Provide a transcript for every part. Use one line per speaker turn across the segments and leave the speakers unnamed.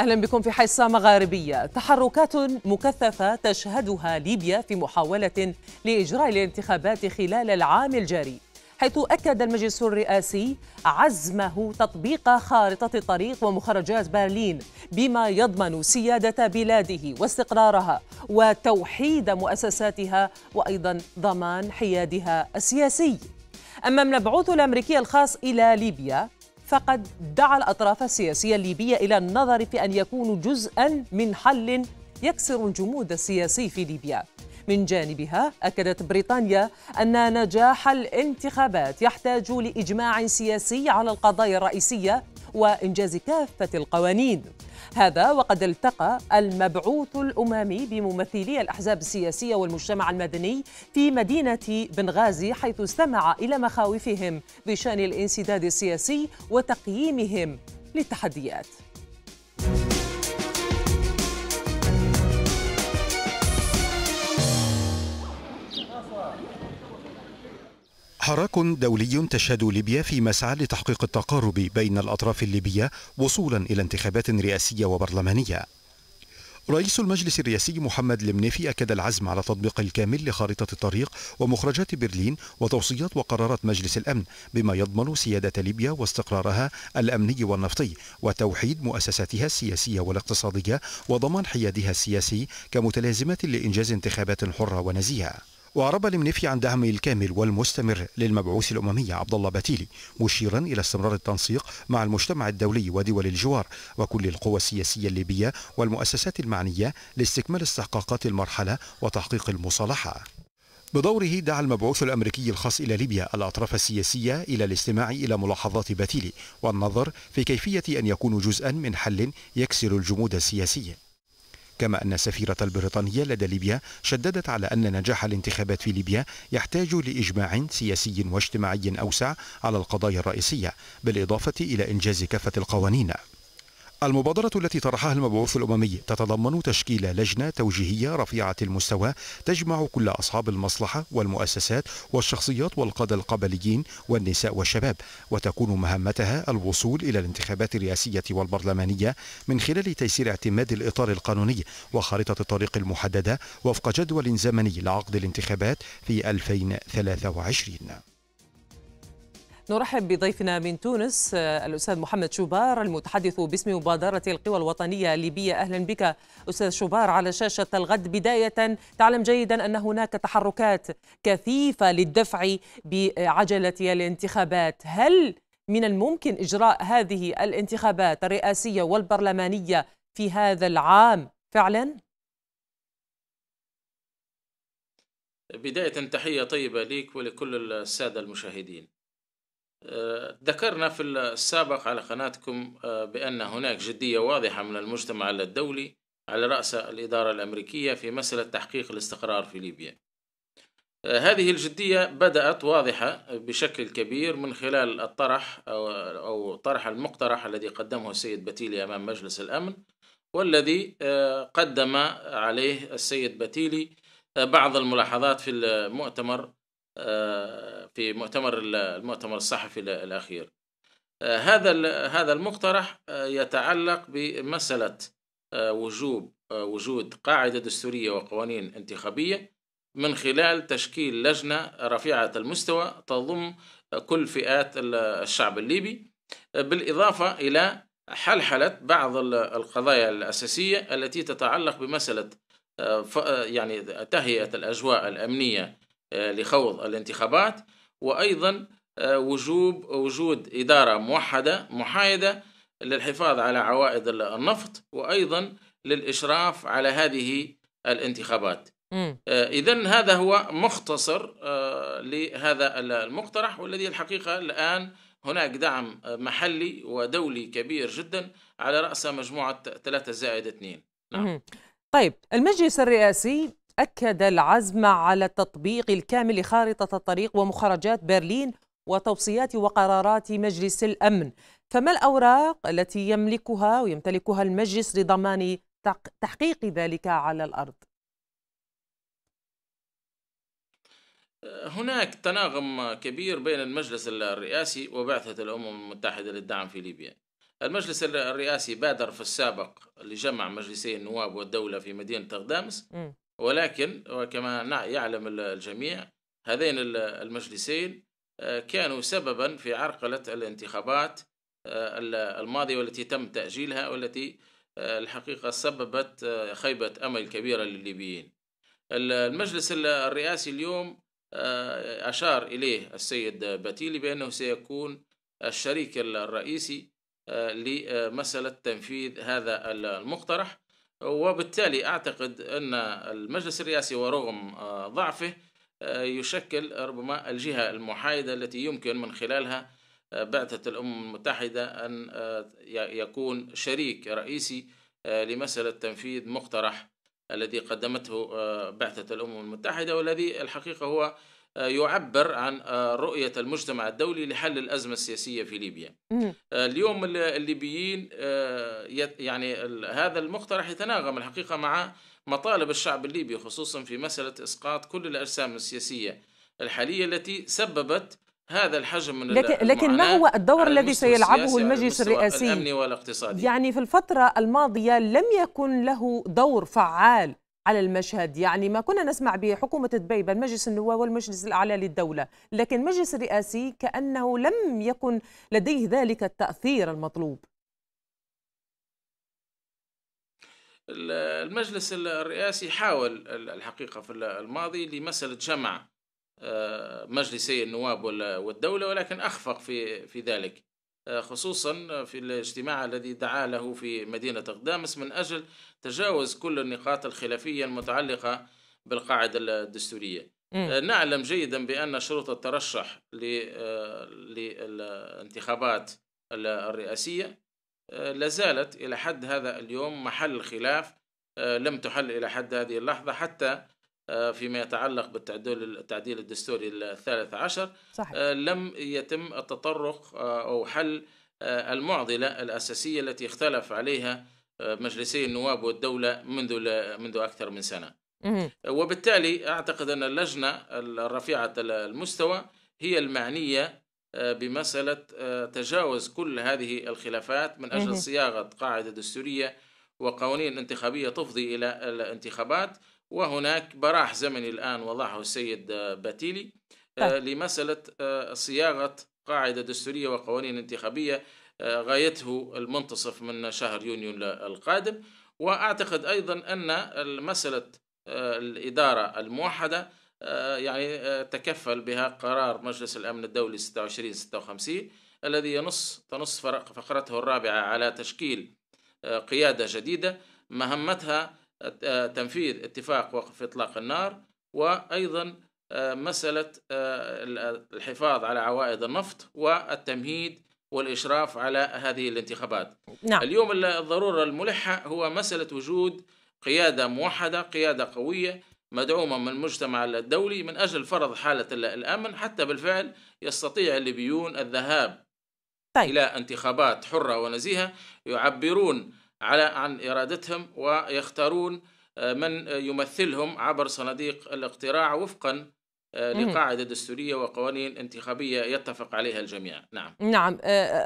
أهلا بكم في حصة مغاربية تحركات مكثفة تشهدها ليبيا في محاولة لإجراء الانتخابات خلال العام الجاري حيث أكد المجلس الرئاسي عزمه تطبيق خارطة الطريق ومخرجات برلين بما يضمن سيادة بلاده واستقرارها وتوحيد مؤسساتها وأيضا ضمان حيادها السياسي أما المبعوث الأمريكي الخاص إلى ليبيا فقد دعا الأطراف السياسية الليبية إلى النظر في أن يكونوا جزءا من حل يكسر الجمود السياسي في ليبيا من جانبها أكدت بريطانيا أن نجاح الانتخابات يحتاج لإجماع سياسي على القضايا الرئيسية وإنجاز كافة القوانين هذا وقد التقى المبعوث الأممي بممثلي الأحزاب السياسية والمجتمع المدني في مدينة بنغازي حيث استمع إلى مخاوفهم بشأن الانسداد السياسي وتقييمهم للتحديات
حراك دولي تشهد ليبيا في مسعى لتحقيق التقارب بين الأطراف الليبية وصولا إلى انتخابات رئاسية وبرلمانية رئيس المجلس الرئاسي محمد المنيفي أكد العزم على تطبيق الكامل لخارطة الطريق ومخرجات برلين وتوصيات وقرارات مجلس الأمن بما يضمن سيادة ليبيا واستقرارها الأمني والنفطي وتوحيد مؤسساتها السياسية والاقتصادية وضمان حيادها السياسي كمتلازمة لإنجاز انتخابات حرة ونزيهة وعرب لمنفي عن دعمه الكامل والمستمر للمبعوث الأممي عبد الله بتيلي مشيرا إلى استمرار التنسيق مع المجتمع الدولي ودول الجوار وكل القوى السياسية الليبية والمؤسسات المعنية لاستكمال استحقاقات المرحلة وتحقيق المصالحة بدوره دعا المبعوث الأمريكي الخاص إلى ليبيا الأطراف السياسية إلى الاستماع إلى ملاحظات باتيلي والنظر في كيفية أن يكونوا جزءا من حل يكسر الجمود السياسي كما أن السفيرة البريطانية لدى ليبيا شددت على أن نجاح الانتخابات في ليبيا يحتاج لإجماع سياسي واجتماعي أوسع على القضايا الرئيسية بالإضافة إلى إنجاز كافة القوانين المبادرة التي طرحها المبعوث الأممي تتضمن تشكيل لجنة توجيهية رفيعة المستوى تجمع كل أصحاب المصلحة والمؤسسات والشخصيات والقادة القبليين والنساء والشباب وتكون مهمتها الوصول إلى الانتخابات الرئاسية والبرلمانية من خلال تيسير اعتماد الإطار القانوني وخارطة الطريق المحددة وفق جدول زمني لعقد الانتخابات في 2023
نرحب بضيفنا من تونس آه، الأستاذ محمد شوبار المتحدث باسم مبادرة القوى الوطنية الليبية أهلا بك أستاذ شوبار على شاشة الغد بداية تعلم جيدا أن هناك تحركات كثيفة للدفع بعجلة الانتخابات هل من الممكن إجراء هذه الانتخابات الرئاسية والبرلمانية في هذا العام فعلا؟
بداية تحية طيبة ليك ولكل السادة المشاهدين آه، ذكرنا في السابق على قناتكم آه، بأن هناك جدية واضحة من المجتمع الدولي على رأس الإدارة الأمريكية في مسألة تحقيق الاستقرار في ليبيا آه، هذه الجدية بدأت واضحة بشكل كبير من خلال الطرح أو طرح المقترح الذي قدمه السيد بتيلي أمام مجلس الأمن والذي قدم عليه السيد بتيلي بعض الملاحظات في المؤتمر آه، في مؤتمر المؤتمر الصحفي الأخير آه، هذا هذا المقترح آه، يتعلق بمسألة وجوب وجود قاعدة دستورية وقوانين انتخابية من خلال تشكيل لجنة رفيعة المستوى تضم كل فئات الشعب الليبي بالإضافة إلى حلحلة بعض القضايا الأساسية التي تتعلق بمسألة يعني تهيئة الأجواء الأمنية آه، لخوض الانتخابات وايضا آه، وجوب وجود اداره موحده محايده للحفاظ على عوائد النفط وايضا للاشراف على هذه الانتخابات. آه، اذا هذا هو مختصر لهذا المقترح والذي الحقيقه الان هناك دعم محلي ودولي كبير جدا على راس مجموعه 3 زائد 2.
نعم.
طيب المجلس الرئاسي أكد العزم على التطبيق الكامل لخارطة الطريق ومخرجات برلين وتوصيات وقرارات مجلس الأمن فما الأوراق التي يملكها ويمتلكها المجلس لضمان تحقيق ذلك على الأرض؟
هناك تناغم كبير بين المجلس الرئاسي وبعثة الأمم المتحدة للدعم في ليبيا المجلس الرئاسي بادر في السابق لجمع مجلسي النواب والدولة في مدينة تغدامس ولكن وكما يعلم الجميع هذين المجلسين آه، كانوا سببا في عرقلة الانتخابات آه، الماضية والتي تم تأجيلها والتي آه، الحقيقة سببت خيبة أمل كبيرة للليبيين المجلس الرئاسي اليوم أشار إليه السيد بتيلي بأنه سيكون الشريك الرئيسي لمسألة تنفيذ هذا المقترح وبالتالي أعتقد أن المجلس الرئاسي ورغم آه، ضعفه آه، يشكل ربما الجهة المحايدة التي يمكن من خلالها آه، بعثة الأمم المتحدة أن يكون شريك رئيسي لمسألة تنفيذ مقترح الذي قدمته بعثة الأمم المتحدة والذي الحقيقة هو آه، يعبر عن آه، رؤية المجتمع الدولي لحل الأزمة السياسية في ليبيا آه، اليوم الليبيين يعني هذا المقترح يتناغم الحقيقة مع مطالب الشعب الليبي خصوصا في مسألة إسقاط كل الأجسام السياسية الحالية التي سببت هذا الحجم من لكن, لكن ما هو الدور الذي سيلعبه المجلس الرئاسي الأمني والاقتصادي يعني في
الفترة الماضية لم يكن له دور فعال على المشهد يعني ما كنا نسمع بحكومة دبيبة مجلس النواب والمجلس الأعلى للدولة لكن المجلس الرئاسي كأنه لم يكن لديه ذلك التأثير المطلوب
المجلس الرئاسي حاول الحقيقة في الماضي لمسألة جمع آه، مجلسي النواب والدولة ولكن أخفق في في ذلك آه، خصوصا في الاجتماع الذي دعا له في مدينة أقدامس من أجل تجاوز كل النقاط الخلافية المتعلقة بالقاعدة الدستورية آه، نعلم جيدا بأن شروط الترشح آه، للانتخابات الرئاسية لازالت إلى حد هذا اليوم محل خلاف لم تحل إلى حد هذه اللحظة حتى آه، فيما يتعلق بالتعديل التعديل الدستوري الثالث عشر صحيح. آه، لم يتم التطرق آه، أو حل المعضلة الأساسية التي اختلف عليها مجلسي النواب والدولة منذ منذ أكثر من سنة وبالتالي أعتقد أن اللجنة الرفيعة المستوى هي المعنية بمسألة تجاوز كل هذه الخلافات من أجل صياغة قاعدة دستورية وقوانين انتخابية تفضي إلى الانتخابات وهناك براح زمني الآن وضعه السيد باتيلي آه، طيب. لمسألة آه، صياغة قاعدة دستورية وقوانين انتخابية آه، غايته المنتصف من شهر يونيو القادم وأعتقد أيضا أن مسألة الإدارة الموحدة يعني تكفل بها قرار مجلس الأمن الدولي 2656 الذي ينص تنص فقرته الرابعة على تشكيل قيادة جديدة مهمتها تنفيذ اتفاق وقف اطلاق النار وايضا آه، مساله آه، الحفاظ على عوائد النفط والتمهيد والاشراف على هذه الانتخابات. نعم. اليوم الضروره الملحه هو مساله وجود قياده موحده، قياده قويه مدعومه من المجتمع الدولي من اجل فرض حاله الامن حتى بالفعل يستطيع الليبيون الذهاب طيب. الى انتخابات حره ونزيهه يعبرون على عن إرادتهم ويختارون آه، من آه، يمثلهم عبر صناديق الاقتراع وفقا آه، لقاعدة دستورية وقوانين انتخابية يتفق عليها الجميع نعم
نعم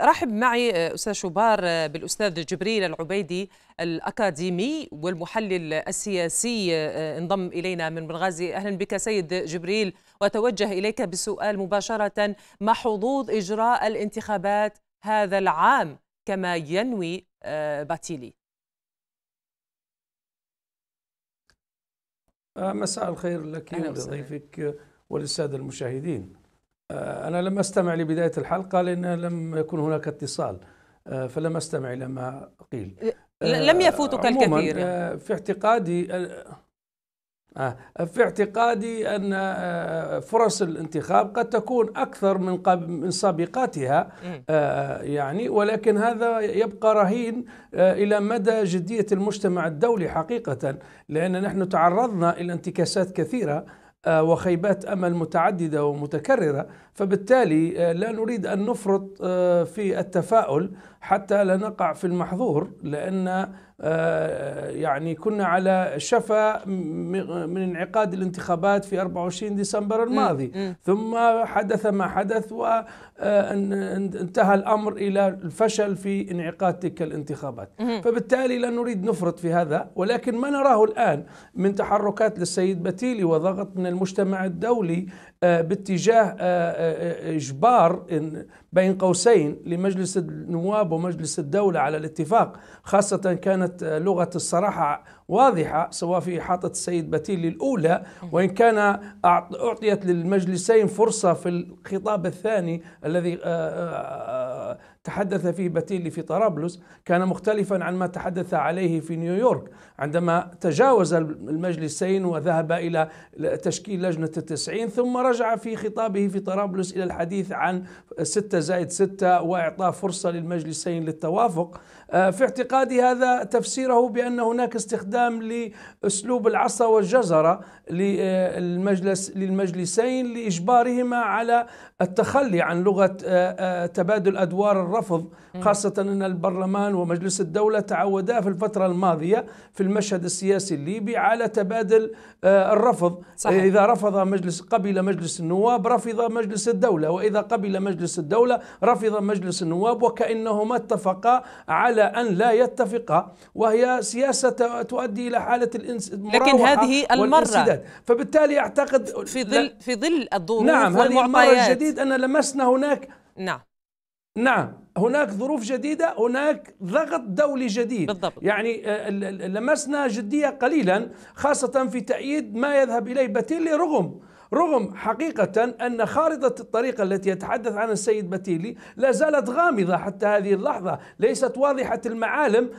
رحب معي أستاذ شوبار بالأستاذ جبريل العبيدي الأكاديمي والمحلل السياسي انضم إلينا من بنغازي أهلا بك سيد جبريل وأتوجه إليك بسؤال مباشرة ما حظوظ إجراء الانتخابات هذا العام كما ينوي آه، باتيلي
آه، مساء الخير لك ولضيفك آه، وللسادة المشاهدين أنا لم أستمع لبداية الحلقة لأن لم يكن هناك اتصال فلم أستمع إلى ما قيل لم يفوتك الكثير في اعتقادي آه، في اعتقادي ان آه، فرص الانتخاب قد تكون اكثر من من سابقاتها آه، يعني ولكن هذا يبقى رهين الى مدى جديه المجتمع الدولي حقيقه لان نحن تعرضنا الى انتكاسات كثيره وخيبات امل متعدده ومتكرره فبالتالي آه، لا نريد أن نفرط آه، في التفاؤل حتى لا نقع في المحظور لأن آه، يعني كنا على شفا من انعقاد الانتخابات في 24 ديسمبر الماضي ثم حدث ما حدث وانتهى الأمر إلى الفشل في انعقاد تلك الانتخابات فبالتالي لا نريد نفرط في هذا ولكن ما نراه الآن من تحركات للسيد بتيلي وضغط من المجتمع الدولي آه، باتجاه آه، آه، إجبار بين قوسين لمجلس النواب ومجلس الدولة على الاتفاق خاصة كانت لغة الصراحة واضحة سواء في إحاطة السيد بتيل الأولى وإن كان أعطيت للمجلسين فرصة في الخطاب الثاني الذي تحدث فيه بتيلي في طرابلس كان مختلفا عن ما تحدث عليه في نيويورك عندما تجاوز المجلسين وذهب إلى تشكيل لجنة التسعين ثم رجع في خطابه في طرابلس إلى الحديث عن ستة زائد ستة وإعطاء فرصة للمجلسين للتوافق آه، في اعتقادي هذا تفسيره بأن هناك استخدام لأسلوب العصا والجزرة للمجلس للمجلسين لإجبارهما على التخلي عن لغة آه، آه، تبادل أدوار الرفض خاصة أن البرلمان ومجلس الدولة تعودا في الفترة الماضية في المشهد السياسي الليبي على تبادل آه، الرفض صحيح. إذا رفض مجلس قبل مجلس النواب رفض مجلس الدولة وإذا قبل مجلس الدولة رفض مجلس النواب وكأنهما اتفقا على أن لا يتفقا وهي سياسة تؤدي إلى حالة الانس... لكن هذه المرة فبالتالي أعتقد في ظل
في ظل الظروف نعم والمعطيات نعم هذه المرة الجديد
أن لمسنا هناك نعم نعم هناك ظروف جديدة هناك ضغط دولي جديد بالضبط. يعني آه، لمسنا جدية قليلا خاصة في تأييد ما يذهب إليه باتيلي رغم رغم حقيقة أن خارطة الطريق التي يتحدث عنها السيد بتيلي لا زالت غامضة حتى هذه اللحظة ليست واضحة المعالم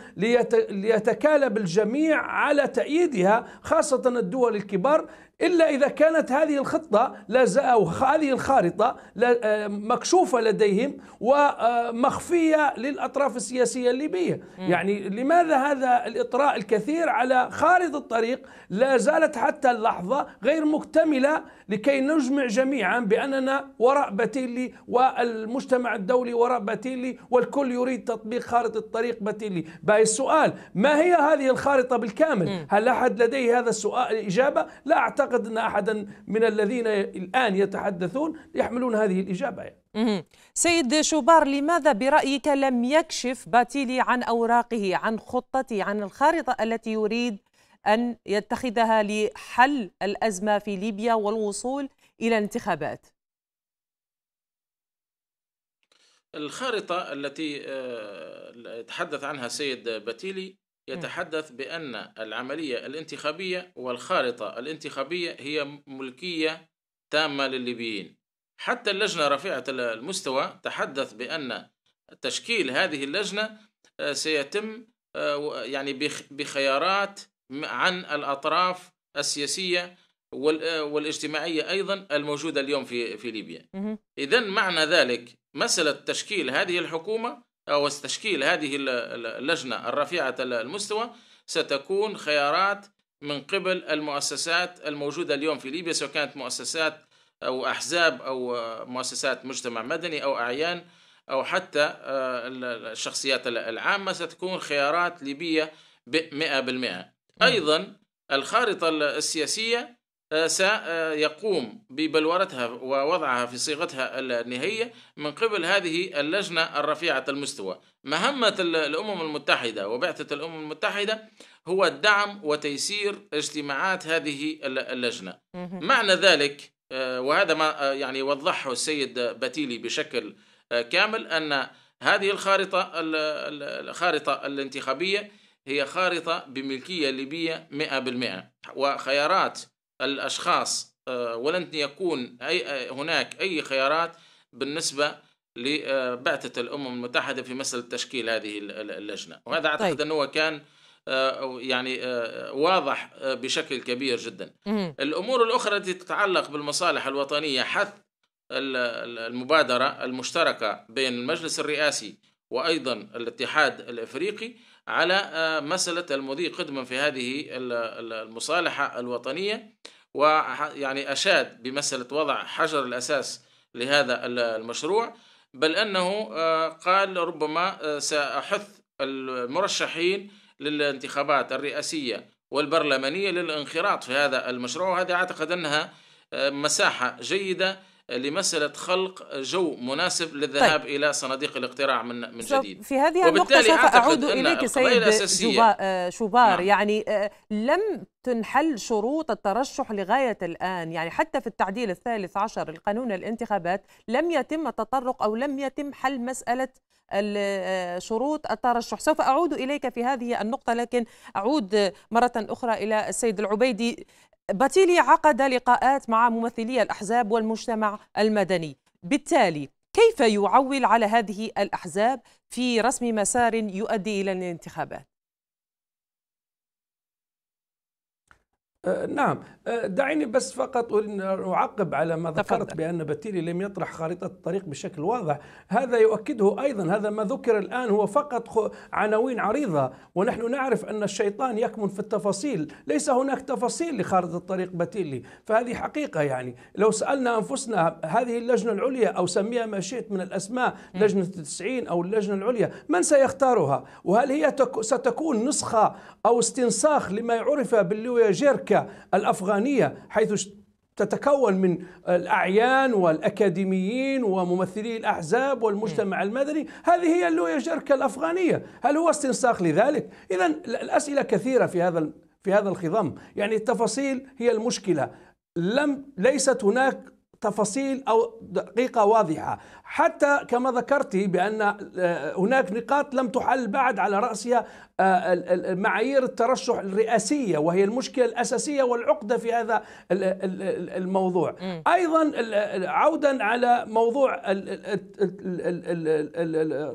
ليتكالب الجميع على تأييدها خاصة الدول الكبار إلا إذا كانت هذه الخطة أو هذه الخارطة آه، مكشوفة لديهم ومخفية للأطراف السياسية الليبية يعني لماذا هذا الإطراء الكثير على خارطة الطريق لا زالت حتى اللحظة غير مكتملة لكي نجمع جميعا بأننا وراء بتيلي والمجتمع الدولي وراء بتيلي والكل يريد تطبيق خارطة الطريق بتيلي باي السؤال ما هي هذه الخارطة بالكامل هل أحد لديه هذا السؤال إجابة لا أعتقد اعتقد ان احدا من الذين الان يتحدثون يحملون هذه الاجابه
يعني. سيد شوبار لماذا برايك لم يكشف باتيلي عن اوراقه عن خطته عن الخارطه التي يريد ان يتخذها لحل الازمه في ليبيا والوصول الى انتخابات؟
الخارطه التي آه، تحدث عنها سيد باتيلي إيه. يتحدث بأن العملية الانتخابية والخارطة الانتخابية هي ملكية تامة للليبيين حتى اللجنة رفيعة المستوى تحدث بأن تشكيل هذه اللجنة آه، سيتم آه، يعني بخيارات عن الأطراف السياسية آه، والاجتماعية أيضا الموجودة اليوم في في ليبيا إذا معنى ذلك مسألة تشكيل هذه الحكومة واستشكيل هذه اللجنة الرفيعة المستوى ستكون خيارات من قبل المؤسسات الموجودة اليوم في ليبيا سواء كانت مؤسسات أو أحزاب أو مؤسسات مجتمع مدني أو أعيان أو حتى آه، الشخصيات العامة ستكون خيارات ليبية مئة بالمئة نعم. أيضا الخارطة السياسية آه، سيقوم آه، ببلورتها ووضعها في صيغتها النهائية من قبل هذه اللجنة الرفيعة المستوى مهمة الأمم المتحدة وبعثة الأمم المتحدة هو الدعم وتيسير اجتماعات هذه اللجنة معنى ذلك آه، وهذا ما يعني وضحه السيد بتيلي بشكل كامل أن هذه الخارطة الخارطة الانتخابية هي خارطة بملكية ليبية 100% وخيارات الأشخاص آه، ولن يكون أي آه، هناك أي خيارات بالنسبة لبعثة الأمم المتحدة في مسألة تشكيل هذه اللجنة وهذا طيب. أعتقد طيب. أنه كان آه، يعني واضح بشكل كبير جدا مم. الأمور الأخرى التي تتعلق بالمصالح الوطنية حث المبادرة المشتركة بين المجلس الرئاسي وأيضا الاتحاد الأفريقي على آه، مسألة المضي قدما في هذه المصالحة الوطنية ويعني أشاد بمسألة وضع حجر الأساس لهذا المشروع بل أنه آه، قال ربما آه، سأحث المرشحين للانتخابات الرئاسية والبرلمانية للانخراط في هذا المشروع وهذا أعتقد أنها مساحة جيدة لمسألة خلق جو مناسب للذهاب طيب. إلى صناديق الاقتراع من من جديد في هذه النقطة سوف أعود إليك سيد
آه، شوبار نعم. يعني آه، لم تنحل شروط الترشح لغاية الآن يعني حتى في التعديل الثالث عشر القانون الانتخابات لم يتم التطرق أو لم يتم حل مسألة آه، شروط الترشح سوف أعود إليك في هذه النقطة لكن أعود مرة أخرى إلى السيد العبيدي باتيلي عقد لقاءات مع ممثلي الأحزاب والمجتمع المدني بالتالي كيف يعول على هذه الأحزاب في رسم مسار يؤدي إلى الانتخابات؟
آه، نعم آه، دعيني بس فقط أعقب على ما ذكرت بأن بتيلي لم يطرح خريطة الطريق بشكل واضح هذا يؤكده أيضا هذا ما ذكر الآن هو فقط عناوين عريضة ونحن نعرف أن الشيطان يكمن في التفاصيل ليس هناك تفاصيل لخارطة الطريق بتيلي فهذه حقيقة يعني لو سألنا أنفسنا هذه اللجنة العليا أو سميها ما شئت من الأسماء م. لجنة التسعين أو اللجنة العليا من سيختارها وهل هي ستكون نسخة أو استنساخ لما عرف باللويا جيركا الأفغانية حيث تتكون من الأعيان والأكاديميين وممثلي الأحزاب والمجتمع المدني هذه هي اللوية جركة الأفغانية هل هو استنساخ لذلك؟ إذا الأسئلة كثيرة في هذا في هذا الخضم يعني التفاصيل هي المشكلة لم ليست هناك تفاصيل او دقيقه واضحه حتى كما ذكرت بان هناك نقاط لم تحل بعد على راسها معايير الترشح الرئاسيه وهي المشكله الاساسيه والعقده في هذا الموضوع ايضا عودا على موضوع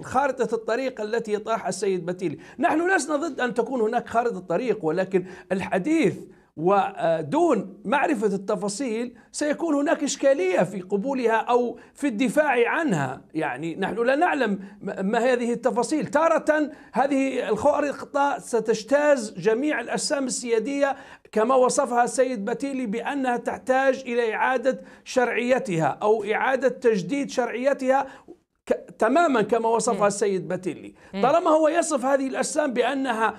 خارطه الطريق التي يطرحها السيد بتيلي نحن لسنا ضد ان تكون هناك خارطه طريق ولكن الحديث ودون معرفة التفاصيل سيكون هناك إشكالية في قبولها أو في الدفاع عنها يعني نحن لا نعلم ما هذه التفاصيل تارة هذه الخارطة ستجتاز جميع الأجسام السيادية كما وصفها السيد بتيلي بأنها تحتاج إلى إعادة شرعيتها أو إعادة تجديد شرعيتها تماما كما وصفها السيد باتيلي طالما هو يصف هذه الأجسام بأنها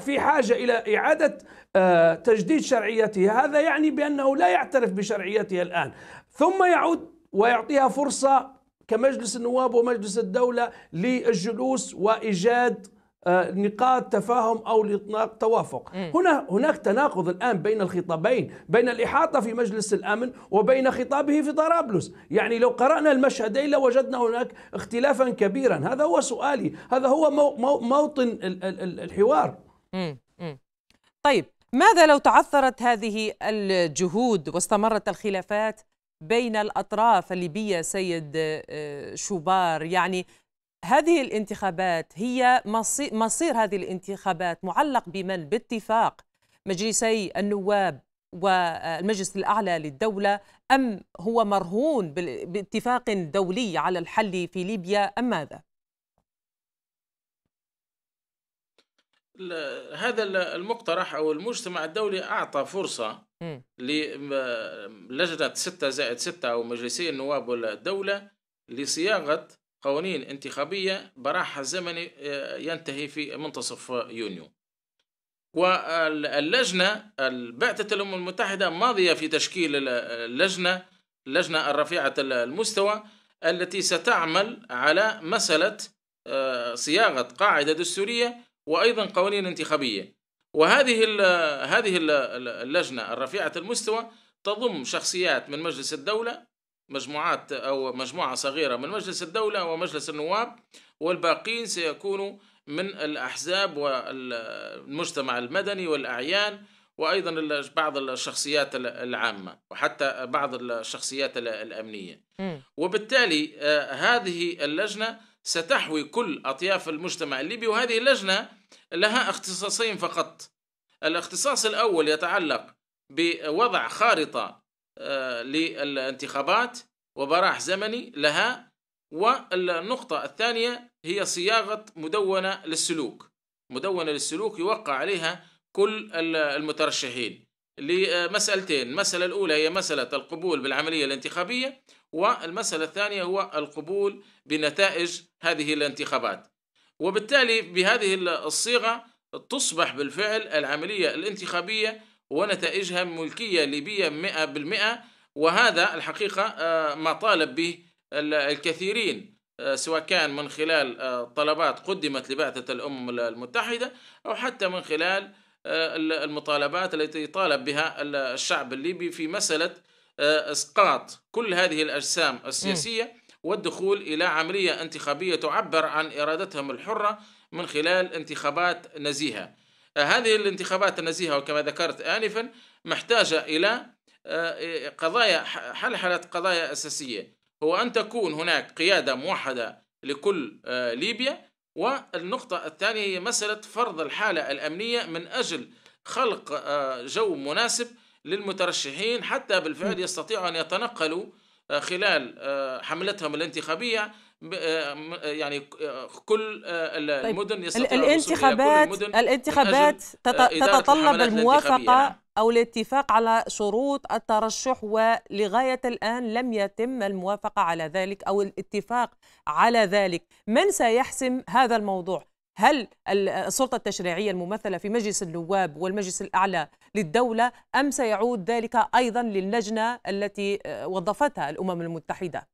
في حاجة إلى إعادة آه، تجديد شرعيتها هذا يعني بأنه لا يعترف بشرعيتها الآن ثم يعود ويعطيها فرصة كمجلس النواب ومجلس الدولة للجلوس وإيجاد آه، نقاط تفاهم او لاطلاق توافق م. هنا هناك تناقض الان بين الخطابين بين الاحاطه في مجلس الامن وبين خطابه في طرابلس يعني لو قرانا المشهدين لوجدنا هناك اختلافا كبيرا هذا هو سؤالي هذا هو موطن الحوار م. م. طيب
ماذا لو تعثرت هذه الجهود واستمرت الخلافات بين الأطراف الليبية سيد آه، شوبار يعني هذه الانتخابات هي مصير, مصير هذه الانتخابات معلق بمن باتفاق مجلسي النواب والمجلس الأعلى للدولة أم هو مرهون باتفاق دولي على الحل في ليبيا أم ماذا؟
هذا المقترح أو المجتمع الدولي أعطى فرصة للجنة 6 زائد 6 أو مجلسي النواب والدولة لصياغة قوانين انتخابية براعها الزمني آه، ينتهي في منتصف يونيو واللجنة بعثة الأمم المتحدة ماضية في تشكيل اللجنة اللجنة الرفيعة المستوى التي ستعمل على مسألة آه، صياغة قاعدة دستورية وأيضا قوانين انتخابية وهذه هذه اللجنة الرفيعة المستوى تضم شخصيات من مجلس الدولة مجموعات أو مجموعة صغيرة من مجلس الدولة ومجلس النواب والباقين سيكونوا من الأحزاب والمجتمع المدني والأعيان وأيضا بعض الشخصيات العامة وحتى بعض الشخصيات الأمنية وبالتالي آه، هذه اللجنة ستحوي كل أطياف المجتمع الليبي وهذه اللجنة لها اختصاصين فقط الاختصاص الأول يتعلق بوضع خارطة آه، للانتخابات وبراح زمني لها والنقطة الثانية هي صياغة مدونة للسلوك مدونة للسلوك يوقع عليها كل المترشحين لمسألتين المسألة الأولى هي مسألة القبول بالعملية الانتخابية والمسألة الثانية هو القبول بنتائج هذه الانتخابات وبالتالي بهذه الصيغة تصبح بالفعل العملية الانتخابية ونتائجها ملكية ليبية 100% وهذا الحقيقة آه، ما طالب به الكثيرين آه، سواء كان من خلال آه، طلبات قدمت لبعثة الأمم المتحدة أو حتى من خلال المطالبات التي طالب بها الشعب الليبي في مسألة اسقاط كل هذه الاجسام السياسيه والدخول الى عمليه انتخابيه تعبر عن ارادتهم الحره من خلال انتخابات نزيهه. هذه الانتخابات النزيهة وكما ذكرت آنفا محتاجة إلى آه، قضايا حلحلة قضايا أساسية هو أن تكون هناك قيادة موحدة لكل آه، ليبيا والنقطة الثانية هي مسألة فرض الحالة الأمنية من أجل خلق آه، جو مناسب للمترشحين حتى بالفعل يستطيعوا أن يتنقلوا خلال حملتهم الانتخابية آه، آه، يعني آه، كل طيب، المدن طيب يستطيع الانتخابات المدن الانتخابات تتطلب الموافقه يعني.
او الاتفاق على شروط الترشح ولغايه الان لم يتم الموافقه على ذلك او الاتفاق على ذلك من سيحسم هذا الموضوع هل السلطه التشريعيه الممثله في مجلس النواب والمجلس الاعلى للدوله ام سيعود ذلك ايضا للجنه التي وظفتها الامم المتحده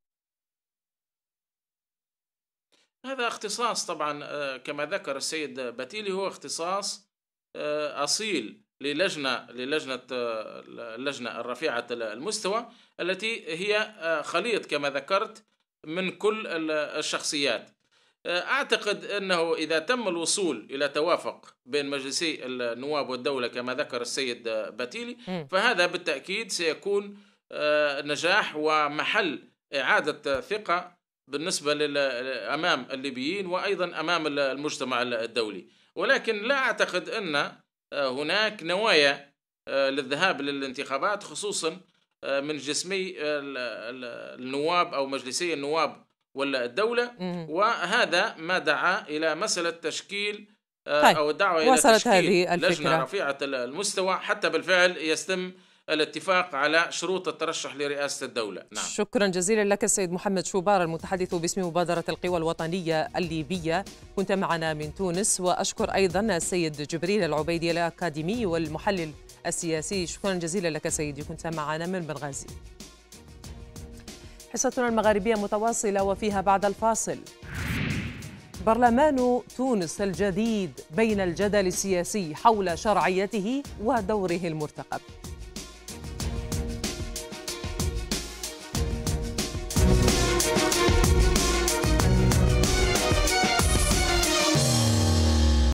هذا اختصاص طبعا آه، كما ذكر السيد بتيلي هو اختصاص آه، أصيل للجنة للجنة آه، اللجنة الرفيعة المستوى التي هي خليط كما ذكرت من كل الشخصيات أعتقد أنه إذا تم الوصول إلى توافق بين مجلسي النواب والدولة كما ذكر السيد بتيلي فهذا بالتأكيد سيكون نجاح ومحل إعادة ثقة بالنسبة أمام الليبيين وأيضا أمام المجتمع الدولي ولكن لا أعتقد أن آه، هناك نوايا آه، للذهاب للانتخابات خصوصا آه، من جسمي النواب أو مجلسي النواب ولا الدولة وهذا ما دعا إلى مسألة تشكيل طيب، أو الدعوة إلى تشكيل هذه الفكرة. لجنة رفيعة المستوى حتى بالفعل يستم الاتفاق على شروط الترشح لرئاسة الدولة نعم. شكرا
جزيلا لك السيد محمد شوبار المتحدث باسم مبادرة القوى الوطنية الليبية كنت معنا من تونس وأشكر أيضا السيد جبريل العبيدي الأكاديمي والمحلل السياسي شكرا جزيلا لك سيدي كنت معنا من بنغازي حصتنا المغاربية متواصلة وفيها بعد الفاصل برلمان تونس الجديد بين الجدل السياسي حول شرعيته ودوره المرتقب